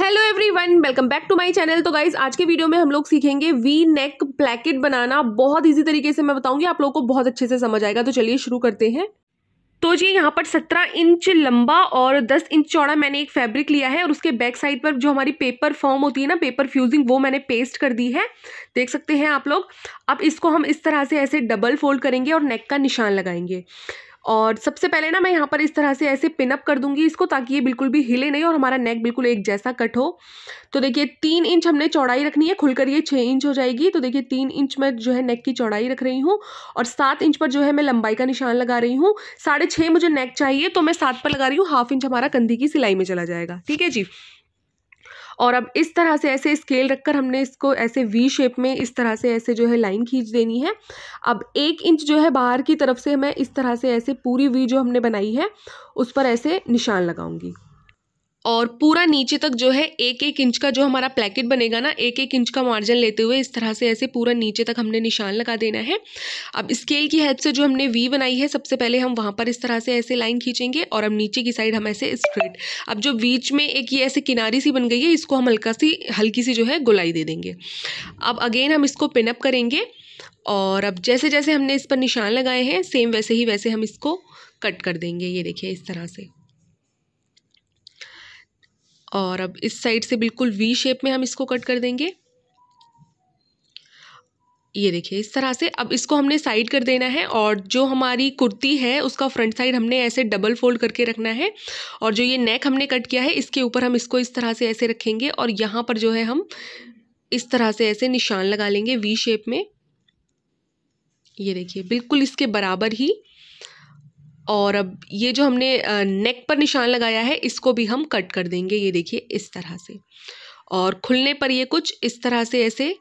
hello everyone welcome back to my channel तो guys आज के वीडियो में हम लोग सीखेंगे वी नेक ब्लैकेट बनाना बहुत इजी तरीके से मैं बताऊंगी आप लोगों को बहुत अच्छे से समझ आएगा तो चलिए शुरू करते हैं तो जी यहाँ पर 17 इंच लंबा और 10 इंच चौड़ा मैंने एक फैब्रिक लिया है और उसके बैक साइड पर जो हमारी पेपर फॉर्म होती है ना पेपर फ्यूजिंग वो मैंने पेस्ट कर दी है देख सकते हैं आप लोग अब इसको हम इस तरह से ऐसे डबल फोल्ड करेंगे और नेक का निशान लगाएंगे और सबसे पहले ना मैं यहाँ पर इस तरह से ऐसे पिनअप कर दूंगी इसको ताकि ये बिल्कुल भी हिले नहीं और हमारा नेक बिल्कुल एक जैसा कट हो तो देखिए तीन इंच हमने चौड़ाई रखनी है खुलकर ये छः इंच हो जाएगी तो देखिए तीन इंच में जो है नेक की चौड़ाई रख रही हूँ और सात इंच पर जो है मैं लंबाई का निशान लगा रही हूँ साढ़े मुझे नेक चाहिए तो मैं सात पर लगा रही हूँ हाफ इंच हमारा कंधी की सिलाई में चला जाएगा ठीक है जी और अब इस तरह से ऐसे स्केल रखकर हमने इसको ऐसे वी शेप में इस तरह से ऐसे जो है लाइन खींच देनी है अब एक इंच जो है बाहर की तरफ से मैं इस तरह से ऐसे पूरी वी जो हमने बनाई है उस पर ऐसे निशान लगाऊंगी और पूरा नीचे तक जो है एक एक इंच का जो हमारा प्लेकेट बनेगा ना एक एक इंच का मार्जिन लेते हुए इस तरह से ऐसे पूरा नीचे तक हमने निशान लगा देना है अब स्केल की हेल्प से जो हमने वी बनाई है सबसे पहले हम वहाँ पर इस तरह से ऐसे लाइन खींचेंगे और अब नीचे की साइड हम ऐसे स्ट्रेट अब जो बीच में एक ये ऐसे किनारी सी बन गई है इसको हम हल्का सी हल्की सी जो है गुलाई दे देंगे अब अगेन हम इसको पिनअप करेंगे और अब जैसे जैसे हमने इस पर निशान लगाए हैं सेम वैसे ही वैसे हम इसको कट कर देंगे ये देखिए इस तरह से और अब इस साइड से बिल्कुल वी शेप में हम इसको कट कर देंगे ये देखिए इस तरह से अब इसको हमने साइड कर देना है और जो हमारी कुर्ती है उसका फ्रंट साइड हमने ऐसे डबल फोल्ड करके रखना है और जो ये नेक हमने कट किया है इसके ऊपर हम इसको इस तरह से ऐसे रखेंगे और यहाँ पर जो है हम इस तरह से ऐसे निशान लगा लेंगे वी शेप में ये देखिए बिल्कुल इसके बराबर ही और अब ये जो हमने नेक पर निशान लगाया है इसको भी हम कट कर देंगे ये देखिए इस तरह से और खुलने पर ये कुछ इस तरह से ऐसे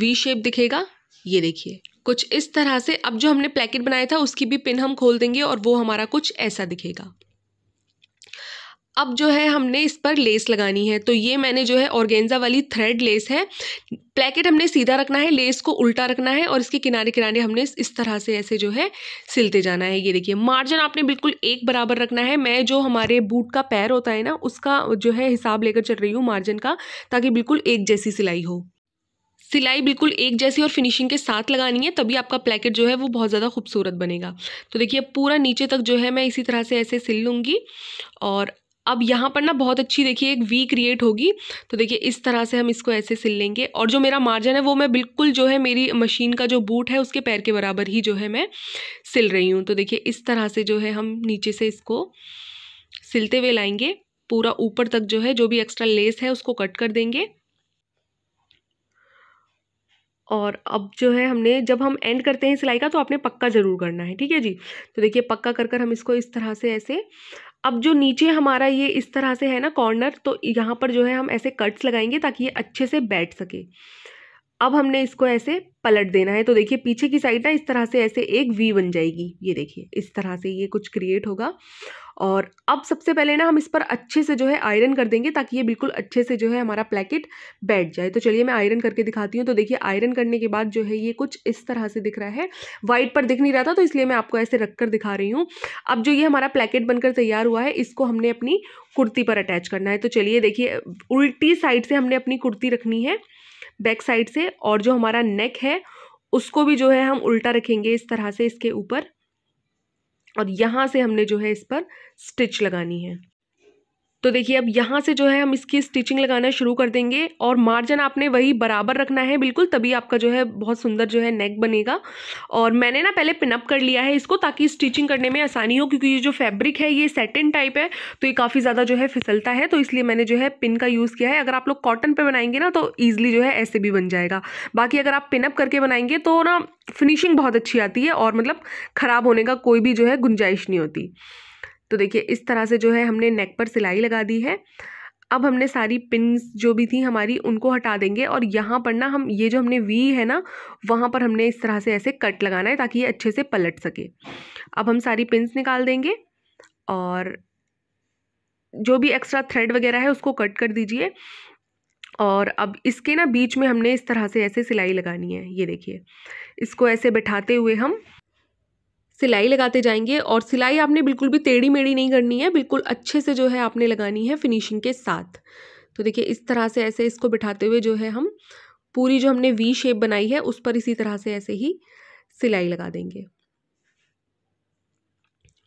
वी शेप दिखेगा ये देखिए कुछ इस तरह से अब जो हमने प्लेकेट बनाया था उसकी भी पिन हम खोल देंगे और वो हमारा कुछ ऐसा दिखेगा अब जो है हमने इस पर लेस लगानी है तो ये मैंने जो है ऑर्गेंजा वाली थ्रेड लेस है प्लेकेट हमने सीधा रखना है लेस को उल्टा रखना है और इसके किनारे किनारे हमने इस तरह से ऐसे जो है सिलते जाना है ये देखिए मार्जिन आपने बिल्कुल एक बराबर रखना है मैं जो हमारे बूट का पैर होता है ना उसका जो है हिसाब लेकर चल रही हूँ मार्जिन का ताकि बिल्कुल एक जैसी सिलाई हो सिलाई बिल्कुल एक जैसी और फिनिशिंग के साथ लगानी है तभी आपका प्लेकेट जो है वो बहुत ज़्यादा खूबसूरत बनेगा तो देखिए पूरा नीचे तक जो है मैं इसी तरह से ऐसे सिल लूँगी और अब यहाँ पर ना बहुत अच्छी देखिए एक वी क्रिएट होगी तो देखिए इस तरह से हम इसको ऐसे सिल लेंगे और जो मेरा मार्जिन है वो मैं बिल्कुल जो है मेरी मशीन का जो बूट है उसके पैर के बराबर ही जो है मैं सिल रही हूँ तो देखिए इस तरह से जो है हम नीचे से इसको सिलते हुए लाएंगे पूरा ऊपर तक जो है जो भी एक्स्ट्रा लेस है उसको कट कर देंगे और अब जो है हमने जब हम एंड करते हैं सिलाई का तो आपने पक्का ज़रूर करना है ठीक है जी तो देखिए पक्का कर कर हम इसको इस तरह से ऐसे अब जो नीचे हमारा ये इस तरह से है ना कॉर्नर तो यहाँ पर जो है हम ऐसे कट्स लगाएंगे ताकि ये अच्छे से बैठ सके अब हमने इसको ऐसे पलट देना है तो देखिए पीछे की साइड ना इस तरह से ऐसे एक वी बन जाएगी ये देखिए इस तरह से ये कुछ क्रिएट होगा और अब सबसे पहले ना हम इस पर अच्छे से जो है आयरन कर देंगे ताकि ये बिल्कुल अच्छे से जो है हमारा प्लेकेट बैठ जाए तो चलिए मैं आयरन करके दिखाती हूँ तो देखिए आयरन करने के बाद जो है ये कुछ इस तरह से दिख रहा है वाइट पर दिख नहीं रहा था तो इसलिए मैं आपको ऐसे रख कर दिखा रही हूँ अब जो ये हमारा प्लेकेट बनकर तैयार हुआ है इसको हमने अपनी कुर्ती पर अटैच करना है तो चलिए देखिए उल्टी साइड से हमने अपनी कुर्ती रखनी है बैक साइड से और जो हमारा नेक है उसको भी जो है हम उल्टा रखेंगे इस तरह से इसके ऊपर और यहाँ से हमने जो है इस पर स्टिच लगानी है तो देखिए अब यहाँ से जो है हम इसकी स्टिचिंग लगाना शुरू कर देंगे और मार्जिन आपने वही बराबर रखना है बिल्कुल तभी आपका जो है बहुत सुंदर जो है नेक बनेगा और मैंने ना पहले पिनअप कर लिया है इसको ताकि स्टिचिंग करने में आसानी हो क्योंकि ये जो फैब्रिक है ये सेटिन टाइप है तो ये काफ़ी ज़्यादा जो है फिसलता है तो इसलिए मैंने जो है पिन का यूज़ किया है अगर आप लोग कॉटन पर बनाएंगे ना तो ईजिली जो है ऐसे भी बन जाएगा बाकी अगर आप पिनअप करके बनाएंगे तो ना फिनिशिंग बहुत अच्छी आती है और मतलब ख़राब होने का कोई भी जो है गुंजाइश नहीं होती तो देखिए इस तरह से जो है हमने नेक पर सिलाई लगा दी है अब हमने सारी पिंस जो भी थी हमारी उनको हटा देंगे और यहाँ पर ना हम ये जो हमने वी है ना वहाँ पर हमने इस तरह से ऐसे कट लगाना है ताकि ये अच्छे से पलट सके अब हम सारी पिन्स निकाल देंगे और जो भी एक्स्ट्रा थ्रेड वगैरह है उसको कट कर दीजिए और अब इसके ना बीच में हमने इस तरह से ऐसे सिलाई लगानी है ये देखिए इसको ऐसे बैठाते हुए हम सिलाई लगाते जाएंगे और सिलाई आपने बिल्कुल भी टेढ़ी मेढ़ी नहीं करनी है बिल्कुल अच्छे से जो है आपने लगानी है फिनिशिंग के साथ तो देखिए इस तरह से ऐसे इसको बिठाते हुए जो है हम पूरी जो हमने वी शेप बनाई है उस पर इसी तरह से ऐसे ही सिलाई लगा देंगे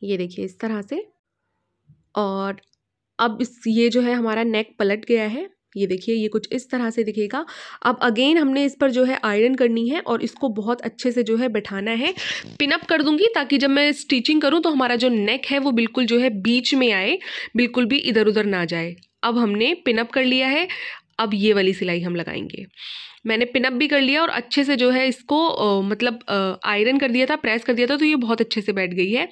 ये देखिए इस तरह से और अब इस ये जो है हमारा नेक पलट गया है ये देखिए ये कुछ इस तरह से दिखेगा अब अगेन हमने इस पर जो है आयरन करनी है और इसको बहुत अच्छे से जो है बैठाना है पिनअप कर दूंगी ताकि जब मैं स्टिचिंग करूँ तो हमारा जो नेक है वो बिल्कुल जो है बीच में आए बिल्कुल भी इधर उधर ना जाए अब हमने पिनअप कर लिया है अब ये वाली सिलाई हम लगाएंगे मैंने पिनअप भी कर लिया और अच्छे से जो है इसको आ, मतलब आयरन कर दिया था प्रेस कर दिया था तो ये बहुत अच्छे से बैठ गई है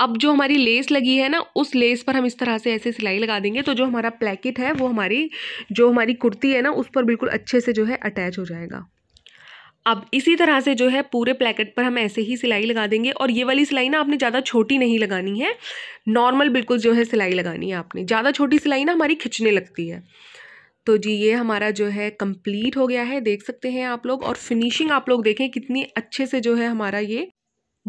अब जो हमारी लेस लगी है ना उस लेस पर हम इस तरह से ऐसे सिलाई लगा देंगे तो जो हमारा प्लेकेट है वो हमारी जो हमारी कुर्ती है ना उस पर बिल्कुल अच्छे से जो है अटैच हो जाएगा अब इसी तरह से जो है पूरे प्लेकेट पर हम ऐसे ही सिलाई लगा देंगे और ये वाली सिलाई ना आपने ज़्यादा छोटी नहीं लगानी है नॉर्मल बिल्कुल जो है सिलाई लगानी है आपने ज़्यादा छोटी सिलाई ना हमारी खिंचने लगती है तो जी ये हमारा जो है कंप्लीट हो गया है देख सकते हैं आप लोग और फिनिशिंग आप लोग देखें कितनी अच्छे से जो है हमारा ये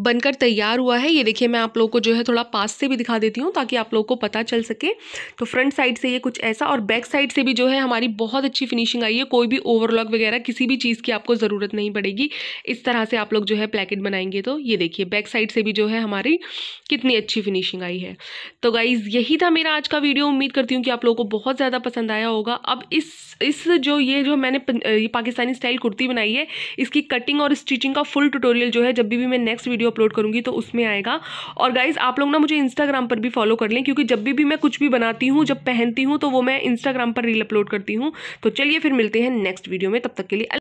बनकर तैयार हुआ है ये देखिए मैं आप लोग को जो है थोड़ा पास से भी दिखा देती हूँ ताकि आप लोगों को पता चल सके तो फ्रंट साइड से ये कुछ ऐसा और बैक साइड से भी जो है हमारी बहुत अच्छी फिनिशिंग आई है कोई भी ओवरलॉक वगैरह किसी भी चीज़ की आपको ज़रूरत नहीं पड़ेगी इस तरह से आप लोग जो है प्लेकेट बनाएंगे तो ये देखिए बैक साइड से भी जो है हमारी कितनी अच्छी फिनिशिंग आई है तो गाइज़ यही था मेरा आज का वीडियो उम्मीद करती हूँ कि आप लोगों को बहुत ज़्यादा पसंद आया होगा अब इस इस जो ये जो मैंने पाकिस्तानी स्टाइल कुर्ती बनाई है इसकी कटिंग और स्टिचिंग का फुल ट्यूटोरियल जो है जब भी मैं नेक्स्ट वीडियो वीडियो अपलोड करूंगी तो उसमें आएगा और गाइज आप लोग ना मुझे इंस्टाग्राम पर भी फॉलो कर लें क्योंकि जब भी भी मैं कुछ भी बनाती हूँ जब पहनती हूँ तो वो मैं इंस्टाग्राम पर रील अपलोड करती हूँ तो चलिए फिर मिलते हैं नेक्स्ट वीडियो में तब तक के लिए